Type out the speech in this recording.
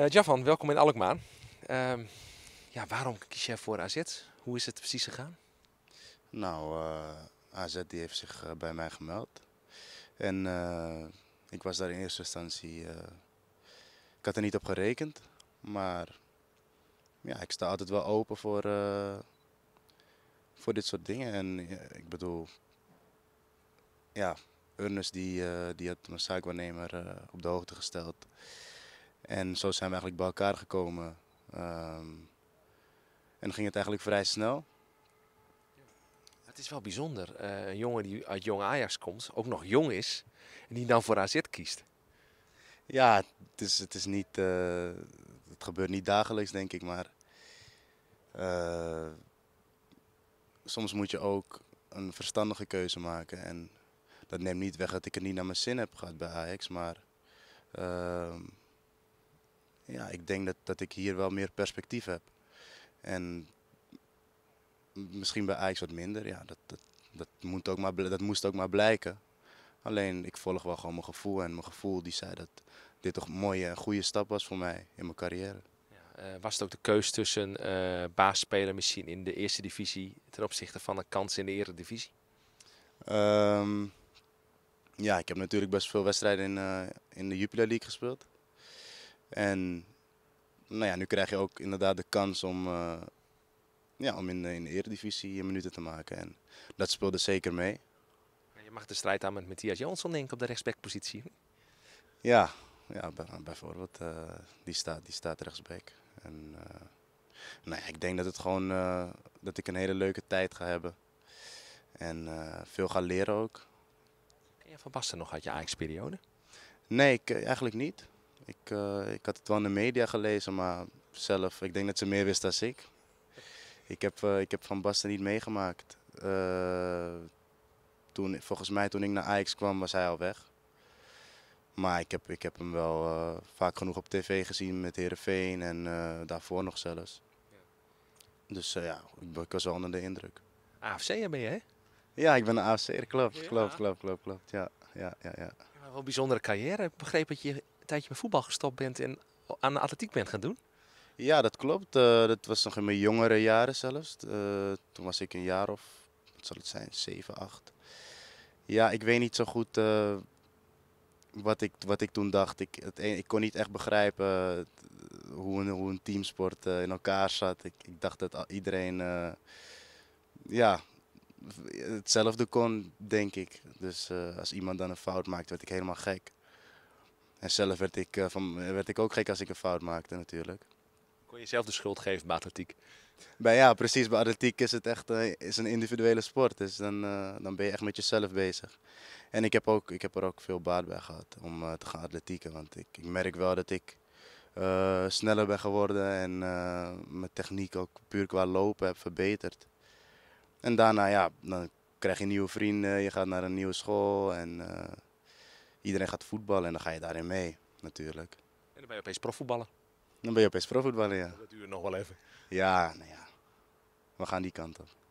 Uh, Javan, welkom in Alkmaar. Uh, ja, waarom kies jij voor AZ? Hoe is het precies gegaan? Nou, eh, AZ die heeft zich eh, bij mij gemeld. En ik was daar in eerste instantie... ik had er niet op gerekend. Maar ja, ik sta altijd wel open voor, voor dit soort dingen. En ik bedoel, ja, Ernest die, die had mijn zaakwaarnemer uh, op de hoogte gesteld. En zo zijn we eigenlijk bij elkaar gekomen. Ehm, en ging het eigenlijk vrij snel. Het is wel bijzonder. Eh, een jongen die uit jong Ajax komt, ook nog jong is, en die dan voor AZ kiest. Ja, het, is, het, is niet, eh, het gebeurt niet dagelijks, denk ik, maar eh, soms moet je ook een verstandige keuze maken. En dat neemt niet weg dat ik het niet naar mijn zin heb gehad bij Ajax, maar ehm, ja, ik denk dat, dat ik hier wel meer perspectief heb. En misschien bij Ajax wat minder, ja, dat, dat, dat, moet ook maar, dat moest ook maar blijken. Alleen ik volg wel gewoon mijn gevoel en mijn gevoel die zei dat dit toch een mooie en goede stap was voor mij in mijn carrière. Eh, was het ook de keus tussen uh, eh, baasspeler misschien in de eerste divisie ten opzichte van een kans in de eredivisie? Um, ja, ik heb natuurlijk best veel wedstrijden in, eh, in de Jupiler League gespeeld. En nou ja, nu krijg je ook inderdaad de kans om, uh, ja, om in, in de eredivisie eh, minuten te maken. En dat speelde dus zeker mee. Je mag de strijd aan met Matthias Jansson denk ik op de rechtsbackpositie. Ja, ja bijvoorbeeld. Eh, die, staat, die staat rechtsback. En, nou ja, ik denk dat, het gewoon, dat ik een hele leuke tijd ga hebben. En veel ga leren ook. Ken je Van Basten nog uit je Ajax-periode? Nee, eigenlijk niet. Ik, eh, ik had het wel in de media gelezen, maar zelf, ik denk dat ze meer wist dan ik. Ik heb, eh, ik heb Van Basten niet meegemaakt. Eh, toen, volgens mij toen ik naar Ajax kwam was hij al weg. Maar ik heb, ik heb hem wel vaak genoeg op tv gezien met Herenveen en daarvoor nog zelfs. Ja. Dus ja, ik, was wel onder de indruk. AFC ben je, hè? Ja, ik ben een AFC klopt, klopt, klopt, klopt, klopt. Ja, ja, ja, ja. ja wel een bijzondere carrière. Ik begreep dat je tijdje met voetbal gestopt bent en aan de atletiek bent gaan doen? Ja, dat klopt. Uh, dat was nog in mijn jongere jaren zelfs. Eh, toen was ik een jaar of, wat zal het zijn, 7, 8. Ja, ik weet niet zo goed eh, wat, ik, wat ik toen dacht. Ik, het, ik kon niet echt begrijpen hoe een, hoe een teamsport in elkaar zat. Ik, ik dacht dat iedereen ja, hetzelfde kon, denk ik. Dus als iemand dan een fout maakt, werd ik helemaal gek. En zelf werd ik, eh, van, werd ik ook gek als ik een fout maakte natuurlijk. Kon je zelf de schuld geven bij atletiek? Bij, ja, precies. Bij atletiek is het echt eh, is een individuele sport. Dus dan, eh, dan ben je echt met jezelf bezig. En ik heb, ook, ik heb er ook veel baat bij gehad om te gaan atletieken. Want ik, ik merk wel dat ik sneller ben geworden en mijn techniek ook puur qua lopen heb verbeterd. En daarna, ja, dan krijg je nieuwe vrienden, je gaat naar een nieuwe school en iedereen gaat voetballen en dan ga je daarin mee, natuurlijk. En dan ben je opeens profvoetballer. Dan ben je opeens profvoetballer, ja. Dat duurt nog wel even. Ja, nou ja. We gaan die kant op.